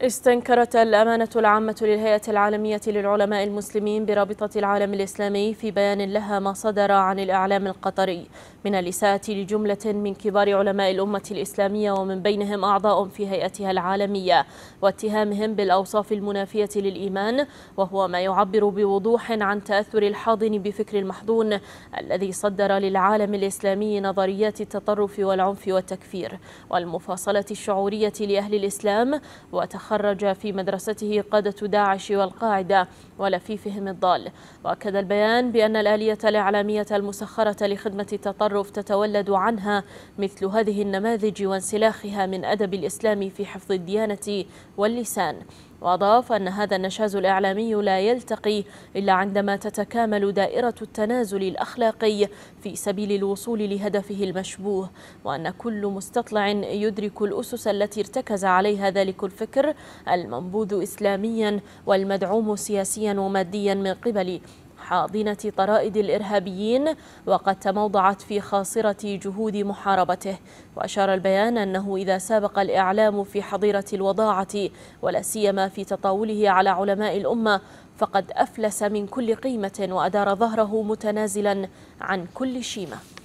استنكرت الأمانة العامة للهيئة العالمية للعلماء المسلمين برابطة العالم الإسلامي في بيان لها ما صدر عن الإعلام القطري من الإساءة لجملة من كبار علماء الأمة الإسلامية ومن بينهم أعضاء في هيئتها العالمية واتهامهم بالأوصاف المنافية للإيمان وهو ما يعبر بوضوح عن تأثر الحاضن بفكر المحضون الذي صدر للعالم الإسلامي نظريات التطرف والعنف والتكفير والمفاصلة الشعورية لأهل الإسلام وتخ تخرج في مدرسته قادة داعش والقاعدة ولفيفهم الضال وأكد البيان بأن الآلية الإعلامية المسخرة لخدمة التطرف تتولد عنها مثل هذه النماذج وانسلاخها من أدب الإسلام في حفظ الديانة واللسان وأضاف أن هذا النشاز الإعلامي لا يلتقي إلا عندما تتكامل دائرة التنازل الأخلاقي في سبيل الوصول لهدفه المشبوه وأن كل مستطلع يدرك الأسس التي ارتكز عليها ذلك الفكر المنبوذ إسلاميا والمدعوم سياسيا وماديا من قبل حاضنة طرائد الإرهابيين وقد تموضعت في خاصرة جهود محاربته وأشار البيان أنه إذا سابق الإعلام في حظيرة الوضاعة ولا سيما في تطاوله على علماء الأمة فقد أفلس من كل قيمة وأدار ظهره متنازلا عن كل شيمة